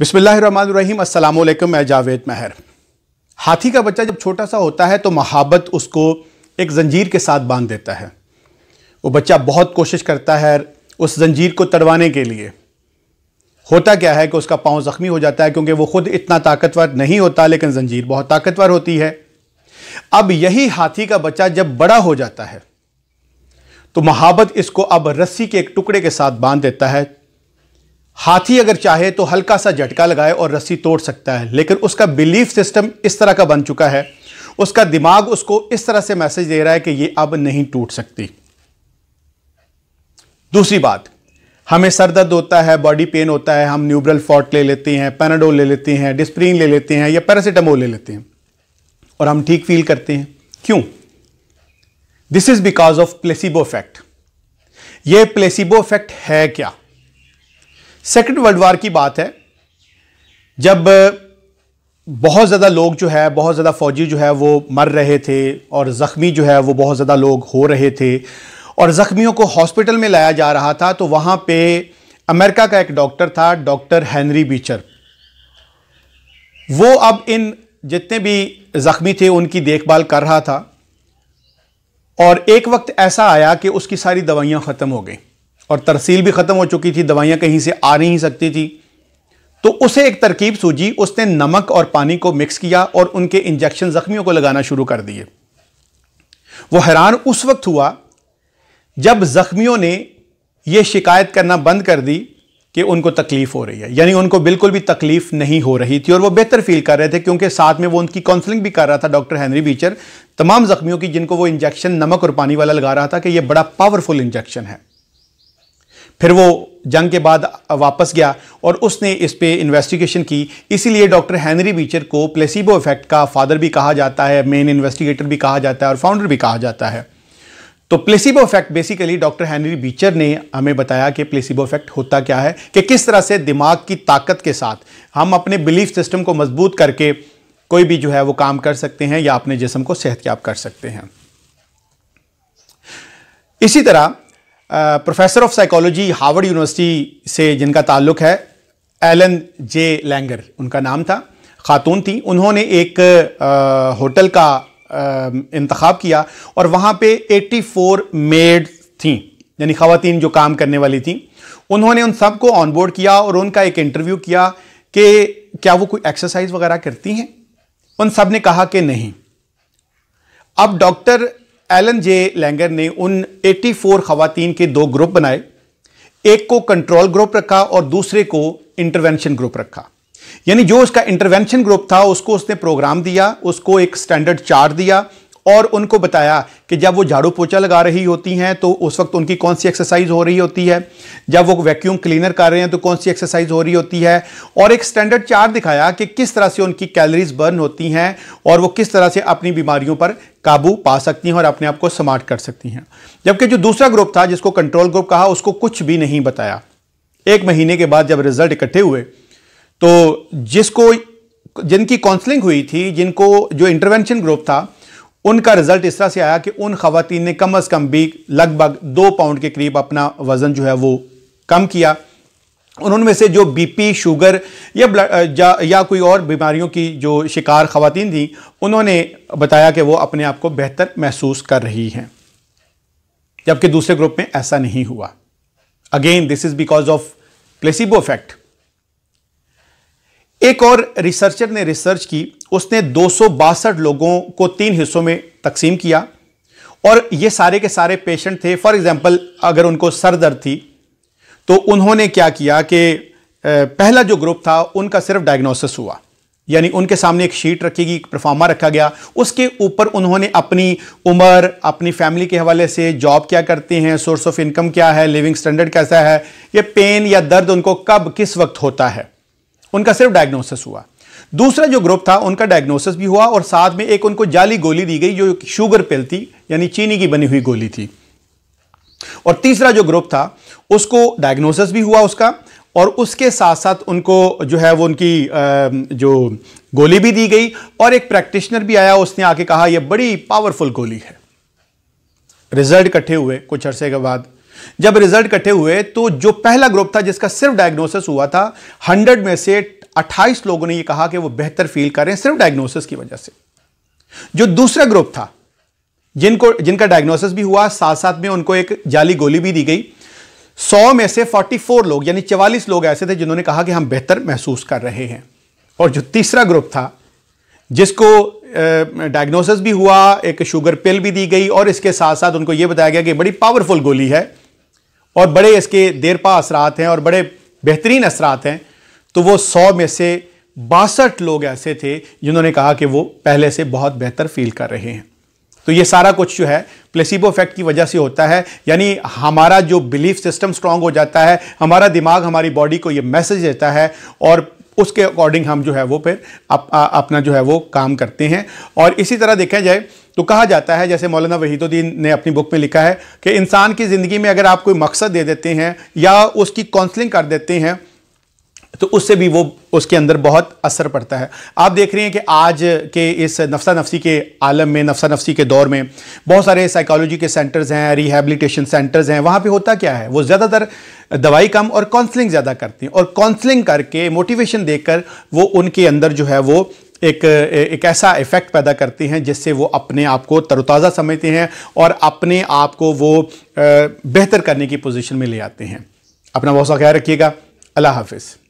बिस्मिल्लाम असलकम मैं जावेद महर हाथी का बच्चा जब छोटा सा होता है तो महाबत उसको एक जंजीर के साथ बांध देता है वो बच्चा बहुत कोशिश करता है उस जंजीर को तड़वाने के लिए होता क्या है कि उसका पाँव ज़ख्मी हो जाता है क्योंकि वो खुद इतना ताकतवर नहीं होता लेकिन जंजीर बहुत ताकतवर होती है अब यही हाथी का बच्चा जब बड़ा हो जाता है तो महाबत इसको अब रस्सी के एक टुकड़े के साथ बांध देता है हाथी अगर चाहे तो हल्का सा झटका लगाए और रस्सी तोड़ सकता है लेकिन उसका बिलीफ सिस्टम इस तरह का बन चुका है उसका दिमाग उसको इस तरह से मैसेज दे रहा है कि ये अब नहीं टूट सकती दूसरी बात हमें सर दर्द होता है बॉडी पेन होता है हम न्यूब्रल फॉर्ट ले लेते हैं पेनाडोल ले लेते हैं डिस्प्रीन ले लेते हैं या पैरासीटामोल ले लेते हैं और हम ठीक फील करते हैं क्यों this is because of placebo effect ये प्लेसिबो इफेक्ट है क्या सेकेंड वर्ल्ड वार की बात है जब बहुत ज़्यादा लोग जो है बहुत ज़्यादा फ़ौजी जो है वो मर रहे थे और ज़ख्मी जो है वो बहुत ज़्यादा लोग हो रहे थे और ज़ख्मियों को हॉस्पिटल में लाया जा रहा था तो वहाँ पे अमेरिका का एक डॉक्टर था डॉक्टर हैंनरी बीचर वो अब इन जितने भी ज़ख्मी थे उनकी देखभाल कर रहा था और एक वक्त ऐसा आया कि उसकी सारी दवाइयाँ ख़त्म हो गई और तरसील भी ख़त्म हो चुकी थी दवाइयाँ कहीं से आ नहीं सकती थी तो उसे एक तरकीब सूझी उसने नमक और पानी को मिक्स किया और उनके इंजेक्शन ज़ख्मियों को लगाना शुरू कर दिए वो हैरान उस वक्त हुआ जब ज़ख्मियों ने यह शिकायत करना बंद कर दी कि उनको तकलीफ़ हो रही है यानी उनको बिल्कुल भी तकलीफ़ नहीं हो रही थी और वो बेहतर फील कर रहे थे क्योंकि साथ में वो उनकी काउंसलिंग भी कर रहा था डॉक्टर हैनरी बीचर तमाम ज़ख्मियों की जिनको वो इंजेक्शन नमक और पानी वाला लगा रहा था कि यह बड़ा पावरफुल इंजेक्शन है फिर वो जंग के बाद वापस गया और उसने इस पर इन्वेस्टिगेशन की इसीलिए डॉक्टर हैनरी बीचर को प्लेसिबो इफेक्ट का फादर भी कहा जाता है मेन इन्वेस्टिगेटर भी कहा जाता है और फाउंडर भी कहा जाता है तो placebo effect basically doctor Henry Beecher ने हमें बताया कि प्लेसिबो इफेक्ट होता क्या है कि किस तरह से दिमाग की ताकत के साथ हम अपने बिलीफ सिस्टम को मजबूत करके कोई भी जो है वो काम कर सकते हैं या अपने जिसम को सेहतयाब कर सकते हैं इसी तरह professor of psychology Harvard University से जिनका ताल्लुक है एलन जे लैंगर उनका नाम था खातून थी उन्होंने एक आ, होटल का इंतखब किया और वहाँ पे 84 मेड थी यानी खातन जो काम करने वाली थी उन्होंने उन सबको ऑनबोर्ड किया और उनका एक इंटरव्यू किया कि क्या वो कोई एक्सरसाइज वगैरह करती हैं उन सब ने कहा कि नहीं अब डॉक्टर एलन जे लैंगर ने उन 84 खातन के दो ग्रुप बनाए एक को कंट्रोल ग्रुप रखा और दूसरे को इंटरवेंशन ग्रुप रखा यानी जो उसका इंटरवेंशन ग्रुप था उसको उसने प्रोग्राम दिया उसको एक स्टैंडर्ड चार्ट दिया और उनको बताया कि जब वो झाड़ू पोछा लगा रही होती हैं तो उस वक्त उनकी कौन सी एक्सरसाइज हो रही होती है जब वो वैक्यूम क्लीनर कर रहे हैं तो कौन सी एक्सरसाइज हो रही होती है और एक स्टैंडर्ड चार्ट दिखाया कि किस तरह से उनकी कैलरीज बर्न होती हैं और वो किस तरह से अपनी बीमारियों पर काबू पा सकती हैं और अपने आप को स्मार्ट कर सकती हैं जबकि जो दूसरा ग्रुप था जिसको कंट्रोल ग्रुप कहा उसको कुछ भी नहीं बताया एक महीने के बाद जब रिजल्ट इकट्ठे हुए तो जिसको जिनकी काउंसलिंग हुई थी जिनको जो इंटरवेंशन ग्रुप था उनका रिजल्ट इस तरह से आया कि उन खातन ने कम अज़ कम भी लगभग दो पाउंड के करीब अपना वज़न जो है वो कम किया उनमें से जो बीपी शुगर या जा, या कोई और बीमारियों की जो शिकार खातन थी उन्होंने बताया कि वो अपने आप को बेहतर महसूस कर रही हैं जबकि दूसरे ग्रुप में ऐसा नहीं हुआ again this is because of placebo effect एक और रिसर्चर ने रिसर्च की उसने दो लोगों को तीन हिस्सों में तकसीम किया और ये सारे के सारे पेशेंट थे फॉर एग्ज़ाम्पल अगर उनको सर दर्द थी तो उन्होंने क्या किया कि पहला जो ग्रुप था उनका सिर्फ डायग्नोसिस हुआ यानी उनके सामने एक शीट रखी गई परफार्मा रखा गया उसके ऊपर उन्होंने अपनी उम्र अपनी फैमिली के हवाले से जॉब क्या करते हैं सोर्स ऑफ इनकम क्या है लिविंग स्टैंडर्ड कैसा है ये पेन या दर्द उनको कब किस वक्त होता है उनका सिर्फ डायग्नोसिस हुआ दूसरा जो ग्रुप था उनका डायग्नोसिस भी हुआ और साथ में एक उनको जाली गोली दी गई जो शुगर पिल थी यानी चीनी की बनी हुई गोली थी और तीसरा जो ग्रुप था उसको डायग्नोसिस भी हुआ उसका और उसके साथ साथ उनको जो है वो उनकी जो गोली भी दी गई और एक प्रैक्टिशनर भी आया उसने आके कहा यह बड़ी पावरफुल गोली है रिजल्ट इकट्ठे हुए कुछ अरसे के बाद जब रिजल्ट इकट्ठे हुए तो जो पहला ग्रुप था जिसका सिर्फ डायग्नोसिस हुआ था 100 में से अट्ठाईस लोगों ने यह कहा कि वह बेहतर फील करें सिर्फ डायग्नोसिस की वजह से जो दूसरा ग्रुप था जिनको जिनका डायग्नोसिस भी हुआ साथ साथ में उनको एक जाली गोली भी दी गई सौ में से 44 लोग यानी 44 लोग ऐसे थे जिन्होंने कहा कि हम बेहतर महसूस कर रहे हैं और जो तीसरा ग्रुप था जिसको डायग्नोसिस भी हुआ एक शुगर पिल भी दी गई और इसके साथ साथ उनको यह बताया गया कि बड़ी पावरफुल गोली है और बड़े इसके देरपा असरात हैं और बड़े बेहतरीन असरात हैं तो वो सौ में से बासठ लोग ऐसे थे जिन्होंने कहा कि वो पहले से बहुत बेहतर फील कर रहे हैं तो ये सारा कुछ जो है प्लेसिबो इफेक्ट की वजह से होता है यानी हमारा जो बिलीफ सिस्टम स्ट्रांग हो जाता है हमारा दिमाग हमारी बॉडी को ये मैसेज देता है और उसके अकॉर्डिंग हम जो है वो फिर अप, अपना जो है वो काम करते हैं और इसी तरह देखा जाए तो कहा जाता है जैसे मौलाना वहीदुद्दीन ने अपनी बुक में लिखा है कि इंसान की ज़िंदगी में अगर आप कोई मकसद दे देते हैं या उसकी काउंसलिंग कर देते हैं तो उससे भी वो उसके अंदर बहुत असर पड़ता है आप देख रहे हैं कि आज के इस नफसा नफसी के आलम में नफसा नफसी के दौर में बहुत सारे साइकोलॉजी के सेंटर्स हैं रिहेबलीटेशन सेंटर्स हैं वहाँ पे होता क्या है वो ज़्यादातर दवाई कम और काउंसलिंग ज़्यादा करती हैं और काउंसलिंग करके मोटिवेशन देकर वो उनके अंदर जो है वो एक एक ऐसा इफ़ेक्ट पैदा करती हैं जिससे वो अपने आप को तरोताज़ा समझते हैं और अपने आप को वो बेहतर करने की पोजीशन में ले आते हैं अपना बहुत सा ख्याल रखिएगा अल्लाह हाफिज़